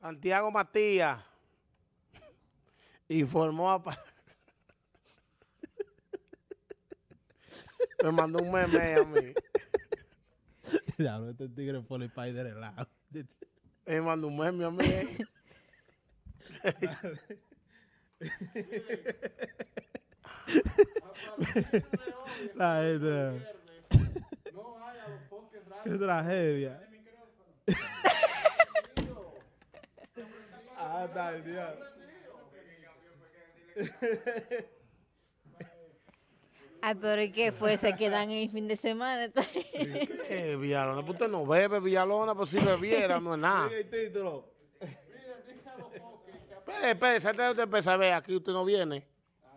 Santiago Matías informó a... Me mandó un meme a mí. Ya, este tigre fue el país de relajo. Me mandó un meme a mí. La gente. No vaya a los raros. Qué tragedia día. Ay, pero ¿y qué fue? Se quedan el fin de semana. ¿Qué, eh, Villalona? Pues usted no bebe, Villalona, pues si bebiera, no es nada. Mira, el título. Espere, espere, salte de usted empieza pues, a ver, aquí usted no viene.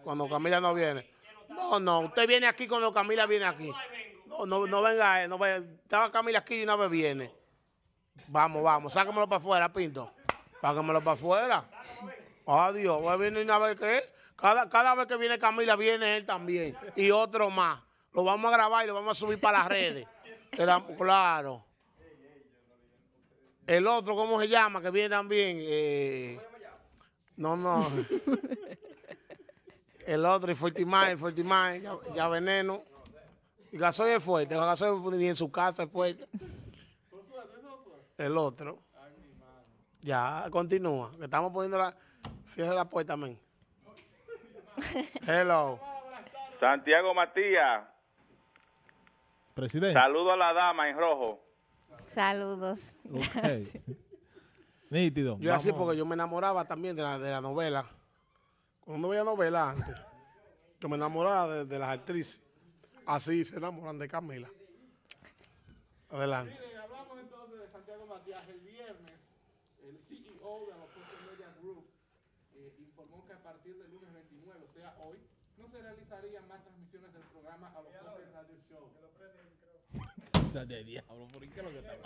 Cuando Camila no viene. No, no, usted viene aquí cuando Camila viene aquí. No, no, no venga, eh, no Estaba Camila aquí y una vez viene. Vamos, vamos, sáquemelo para afuera, Pinto. Págamelo para afuera. Adiós. Ah, voy a venir una vez que cada, cada vez que viene Camila, viene él también. Y otro más. Lo vamos a grabar y lo vamos a subir para las redes. claro. El otro, ¿cómo se llama? Que viene también. Eh, no, no. El otro, y Fortimán, el ya, ya veneno. Y Gasoy es fuerte, Gasoy ni en su casa es fuerte. El otro. Ya, continúa. estamos poniendo la. Cierra la puerta, men. Hello. Santiago Matías. Presidente. Saludo a la dama en rojo. Saludos. Nítido. Yo así porque yo me enamoraba también de la, de la novela. Cuando veía novela antes, yo me enamoraba de, las actrices. Así se enamoran de Camila. Adelante. Miren, hablamos entonces de Santiago Matías el viernes. Eh, informó que a partir del lunes 29, o sea hoy, no se realizarían más transmisiones del programa a los Radio Show.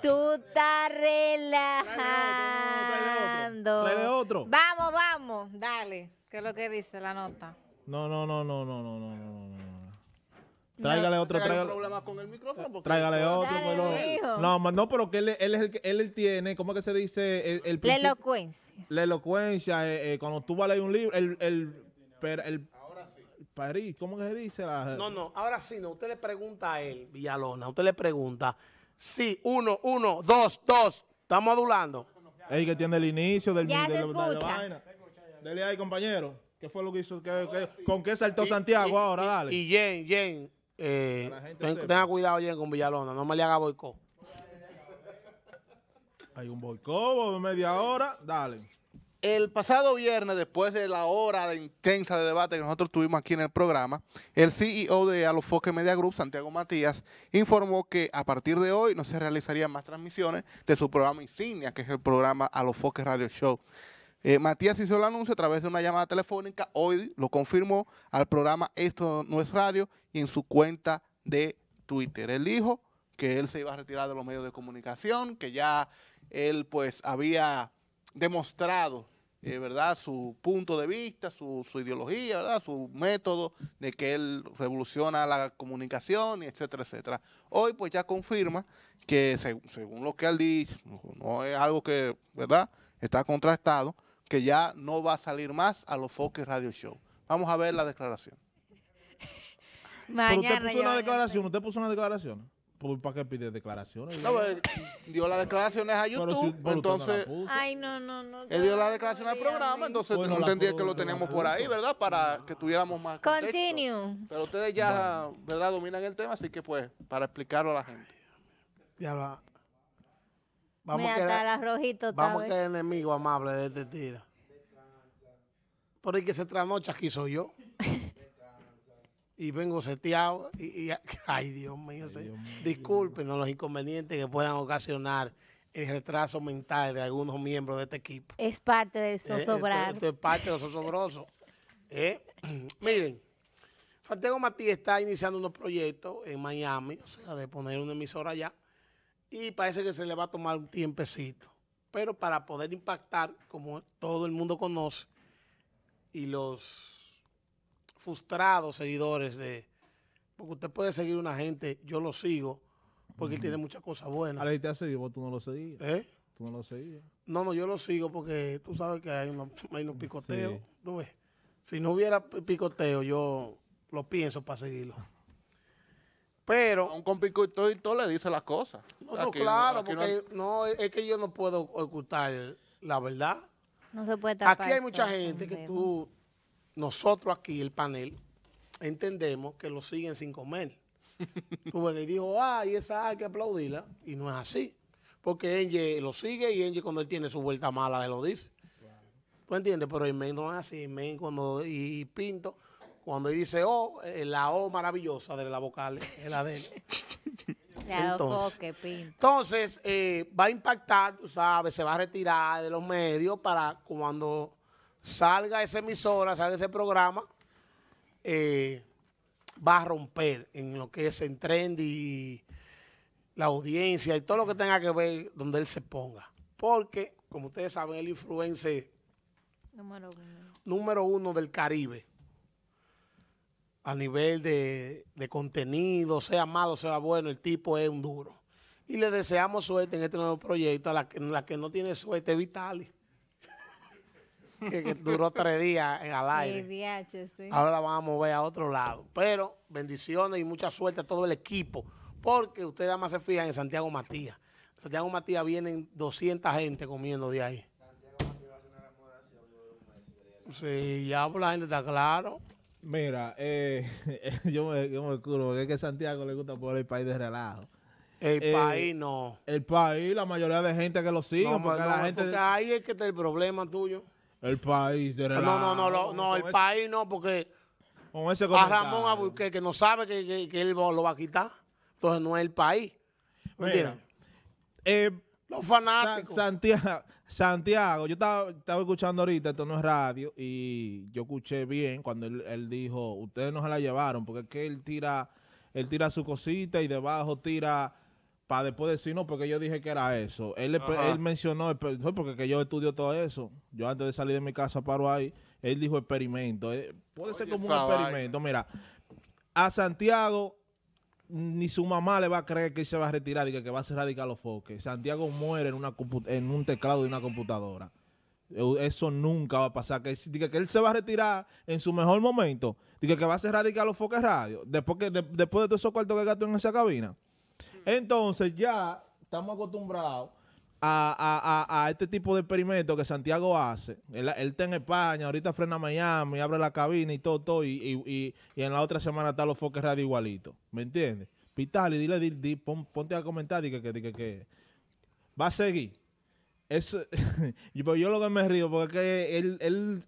Tú estás relajando. otro. Vamos, vamos, dale. ¿Qué es lo que dice la nota? No, no, no, no, no, no, no, no. Tráigale otro, tráigale. problemas con otro, pues, no, no, pero que él, él es el que él, tiene, ¿cómo que se dice? El, la elocuencia. La elocuencia, eh, eh, cuando tú vas a leer un libro, el, el, el París, ¿cómo que se dice? La... No, no, ahora sí, no. Usted le pregunta a él, Villalona, usted le pregunta, sí, uno, uno, dos, dos, estamos adulando. Ey, que tiene el inicio del ya de, la vaina. Dele ahí, compañero. ¿Qué fue lo que hizo? con qué saltó Santiago ahora? Dale. Y Jen, Jen, eh, tenga cuidado, Jen, con Villalona, no me le haga boicot. Hay un boicobo de media hora, dale. El pasado viernes, después de la hora de intensa de debate que nosotros tuvimos aquí en el programa, el CEO de Alofoque Media Group, Santiago Matías, informó que a partir de hoy no se realizarían más transmisiones de su programa insignia, que es el programa Alofoque Radio Show. Eh, Matías hizo el anuncio a través de una llamada telefónica, hoy lo confirmó al programa Esto No Es Radio y en su cuenta de Twitter. Él dijo que él se iba a retirar de los medios de comunicación, que ya él pues había demostrado, eh, ¿verdad? Su punto de vista, su, su, ideología, ¿verdad? Su método de que él revoluciona la comunicación, etcétera, etcétera. Hoy pues ya confirma que según lo que él dice, no es algo que, ¿verdad? Está contrastado, que ya no va a salir más a los Fox Radio Show. Vamos a ver la declaración. Pero usted puso una declaración, usted puso una declaración. ¿Para qué pide declaraciones? No, pues, dio las declaraciones a YouTube, entonces... Ay, no, no, no. Él dio las declaraciones al programa, entonces no entendía que lo teníamos por ahí, ¿verdad? Para que tuviéramos más Continue. Pero ustedes ya, ¿verdad? Dominan el tema, así que pues, para explicarlo a la gente. Ya va. Vamos a vamos a enemigo amable de este tira. Por ahí que se trasnocha aquí soy yo. y vengo seteado. Y, ay, Dios mío, señor. disculpen los inconvenientes que puedan ocasionar el retraso mental de algunos miembros de este equipo. Es parte de esos Eh, esto, es parte del sosobroso. Eh, miren, Santiago Matías está iniciando unos proyectos en Miami, o sea, de poner una emisora allá, y parece que se le va a tomar un tiempecito. Pero para poder impactar, como todo el mundo conoce, y los frustrados seguidores de... Porque usted puede seguir una gente, yo lo sigo, porque tiene muchas cosas buenas. la gente te seguido, vos tú no lo seguías. ¿Eh? Tú no lo seguías. No, no, yo lo sigo porque tú sabes que hay un picoteo picoteos. ¿tú ves? Si no hubiera picoteo, yo lo pienso para seguirlo. Pero. Un compicoteo y todo le dice las cosas. No, claro, porque no, es que yo no puedo ocultar la verdad. No se puede tapar. Aquí hay mucha gente que tú nosotros aquí, el panel, entendemos que lo siguen sin comer. Y y dijo, ah esa hay que aplaudirla. Y no es así. Porque Enge lo sigue y Enge cuando él tiene su vuelta mala, le lo dice. ¿Tú entiendes? Pero men no es así. men cuando, y, Pinto, cuando él dice oh, eh, la O maravillosa de la vocal es la de él. entonces, entonces eh, va a impactar, tú sabes, se va a retirar de los medios para cuando salga esa emisora, salga ese programa, eh, va a romper en lo que es en trend y la audiencia y todo lo que tenga que ver donde él se ponga. Porque, como ustedes saben, el influencer número uno, del Caribe a nivel de, contenido, sea malo, sea bueno, el tipo es un duro. Y le deseamos suerte en este nuevo proyecto, a la que, no tiene suerte es que, duró tres días en al aire. Ahora la vamos a mover a otro lado. Pero bendiciones y mucha suerte a todo el equipo, porque ustedes además se fijan en Santiago Matías. Santiago Matías vienen 200 gente comiendo de ahí. Sí, ya la gente está claro. Mira, eh, yo, me, yo curo, porque es que Santiago le gusta por el país de relajo. El eh, país no. El país, la mayoría de gente que lo sigue. la gente... ahí es que está el problema tuyo. El país de No, no, no, no, el país no, porque ese a Ramón Aburqué, que no sabe que, que- él lo va a quitar. Entonces no es el país. Eh, Los fanáticos. Santiago, Santiago, yo estaba, estaba escuchando ahorita, esto no es radio, y yo escuché bien cuando él, él dijo, ustedes nos la llevaron, porque es que él tira, él tira su cosita y debajo tira para después decir, no, porque yo dije que era eso. Él, él mencionó, porque yo estudio todo eso. Yo antes de salir de mi casa paro ahí. Él dijo experimento. Eh, puede ser como un experimento. Mira, a Santiago ni su mamá le va a creer que él se va a retirar y que, va a ser radical los foques. Santiago muere en, una en un teclado de una computadora. Eso nunca va a pasar. Que, que él se va a retirar en su mejor momento. Y que va a ser radical los foques radio. Después, que, de, después de todo esos cuartos que gastó en esa cabina. Entonces ya estamos acostumbrados a, este tipo de experimentos que Santiago hace. Él, está en España, ahorita frena Miami, abre la cabina y todo, todo, y, en la otra semana está los foques radio igualito. ¿Me entiendes? Pitali, dile, dile, ponte a comentar que, que, que, va a seguir. yo, yo lo que me río, porque él, él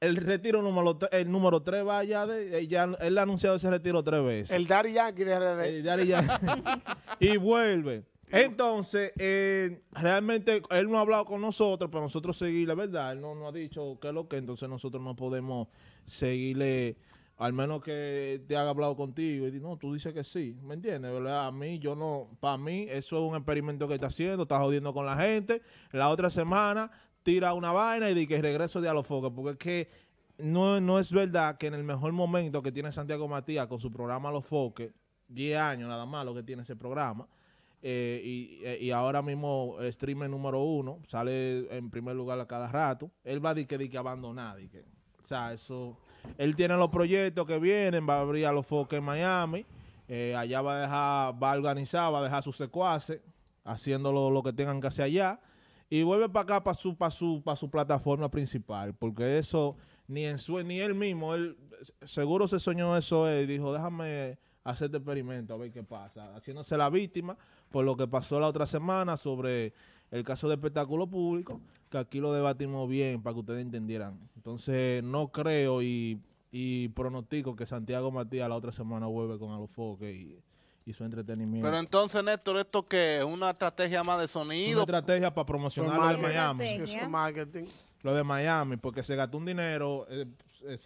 el retiro número, el número 3 va allá de. Eh, ya, él ha anunciado ese retiro tres veces. El Dari Yankee de revés. y vuelve. Entonces, eh, realmente él no ha hablado con nosotros, para nosotros seguir la verdad. Él no, no ha dicho qué es lo que, entonces nosotros no podemos seguirle, al menos que te haya hablado contigo. Y no, tú dices que sí, ¿me entiendes? ¿Verdad? A mí, yo no, para mí, eso es un experimento que está haciendo, está jodiendo con la gente. La otra semana tira una vaina y dice, que regreso de a los focos, porque es que no, es verdad que en el mejor momento que tiene Santiago Matías con su programa Los Foques, 10 años nada más lo que tiene ese programa, eh, eh, y, ahora mismo streamer número uno, sale en primer lugar a cada rato, él va a decir que, que abandonar, que, o sea, eso, él tiene los proyectos que vienen, va a abrir a Los Foques en Miami, eh, allá va a dejar, va a organizar, va a dejar sus secuaces, haciéndolo lo que tengan que hacer allá, y vuelve para acá, para su, para su, para su plataforma principal, porque eso ni en su, ni él mismo, él seguro se soñó eso él, eh, y dijo, déjame hacer este experimento a ver qué pasa, haciéndose la víctima por lo que pasó la otra semana sobre el caso de espectáculo público, que aquí lo debatimos bien para que ustedes entendieran. Entonces, no creo y, y pronostico que Santiago Matías la otra semana vuelve con Alofo, y y su entretenimiento. Pero entonces, Néstor, ¿esto que es? ¿Una estrategia más de sonido? Una estrategia para promocionar lo de Miami. Lo de Miami, porque se gastó un dinero eh,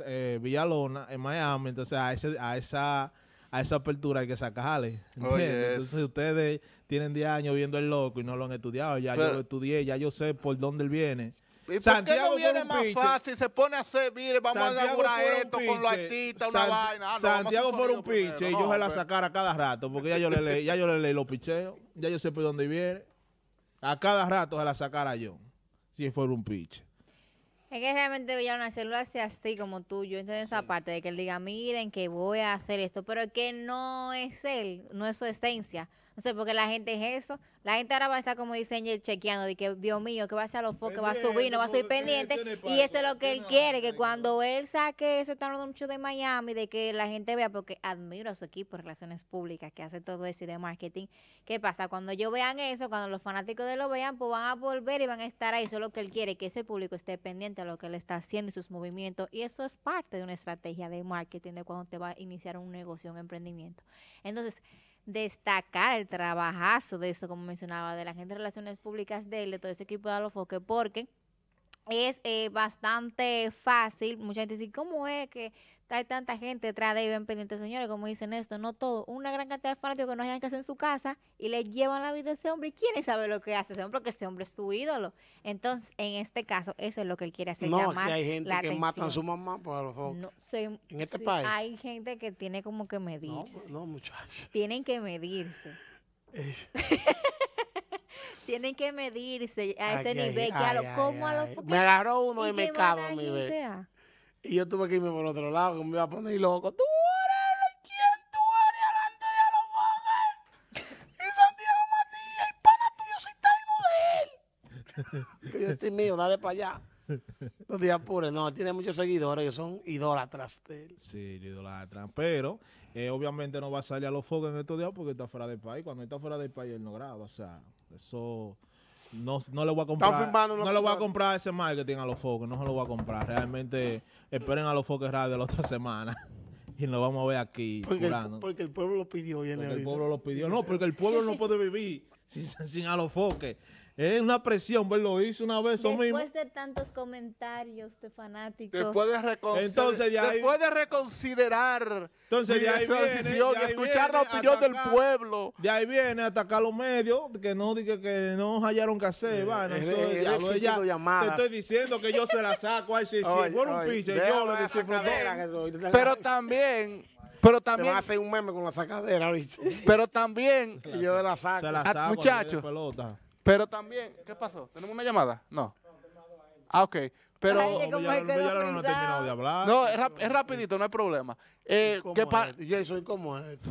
eh, Villalona en Miami, entonces a, ese, a esa a esa apertura hay que sacarle. Entonces ustedes tienen 10 años viendo el loco y no lo han estudiado. Ya yo lo estudié, ya yo sé por dónde él viene. Santiago no viene más fácil? Se pone a servir, vamos a inaugurar esto con los artistas, una vaina. Ah, no, Santiago fuera un pinche y yo se la sacara cada rato, porque ya yo le leí, ya yo le leí los picheos, ya yo sé por dónde viene. A cada rato se la sacara yo, si fuera un pinche. Es que realmente Villano una celular así como tuyo. Entonces, esa parte de que él diga, miren, que voy a hacer esto, pero que no es él, no es su esencia. No sé, porque la gente es eso. La gente ahora va a estar como dicen el chequeando, de que, Dios mío, que va a hacer los focos, que va a eh, subir, no va a subir pendiente. Y eso es lo que él quiere, que cuando él saque eso, está mucho de Miami, de que la gente vea, porque admiro a su equipo de relaciones públicas que hace todo eso y de marketing. ¿Qué pasa? Cuando yo vean eso, cuando los fanáticos de él lo vean, pues van a volver y van a estar ahí. Eso es lo que él quiere, que ese público esté pendiente lo que le está haciendo y sus movimientos. Y eso es parte de una estrategia de marketing de cuando te va a iniciar un negocio, un emprendimiento. Entonces, destacar el trabajazo de eso como mencionaba, de la gente de relaciones públicas de él, de todo ese equipo de Alofoque, porque es eh, bastante fácil. Mucha gente dice, ¿cómo es que hay tanta gente detrás de ahí, en pendiente, señores, como dicen esto, no todo, una gran cantidad de fanáticos que no hayan que hacer en su casa y le llevan la vida a ese hombre y quién saber lo que hace ese hombre, porque ese hombre es su ídolo. Entonces, en este caso, eso es lo que él quiere hacer. No, que hay gente que matan a su mamá por los focos. No, en este país. Hay gente que tiene como que medirse. No, no muchachos. Tienen que medirse. Eh. Tienen que medirse a ese nivel, a a los Me agarró uno y, me mi bebé. Y yo tuve que irme por otro lado, que me iba a poner loco. ¡Tú eres quién tú eres alante de los ¡Y Santiago Matías, y para tuyo, soy tal de él! yo estoy mío, dale para allá. los días apures, no, tiene muchos seguidores que son idólatras de él. Sí, idólatras. pero eh, obviamente no va a salir a los focos en estos días porque está fuera del país. Cuando está fuera del país él no graba, o sea, eso... No, no le voy a comprar. No le voy a comprar ese marketing a los foques. No se lo voy a comprar. Realmente esperen a los foques radio la otra semana. Y nos vamos a ver aquí. Porque, porque el, pueblo lo pidió. Viene el pueblo lo pidió. No, porque el pueblo no puede vivir sin, sin a los foques. Es una presión, pues lo hice una vez. Después mismo. de tantos comentarios de fanáticos. Después de, Entonces, reconsiderar Entonces, de de escuchar la opinión del pueblo. De ahí viene a atacar los medios, que no que, que no hallaron que hacer. Eh, te estoy diciendo que yo se la saco. Ay, sí, sí, un piche, yo lo descifro Pero también... Pero también. Te un meme con la sacadera, ¿viste? Pero también. yo la saco. Se la saco. Ah, Muchachos. Pero también, ¿qué pasó? ¿Tenemos una llamada? No. Ah, ok. Pero. no terminado de hablar. No, es, rapidito, no hay problema. Eh, que, ¿cómo es esto?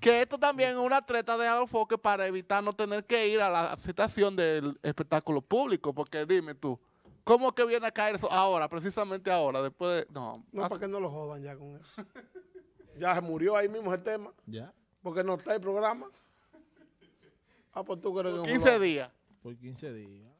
que esto también es una treta de enfoque para evitar no tener que ir a la citación del espectáculo público, porque dime tú, ¿cómo que viene a caer eso ahora, precisamente ahora, después No, No, para que no lo jodan ya con eso. ya se murió ahí mismo el tema, Ya. porque no está el programa. Ah, pues tú crees que 15 días. Por 15 días.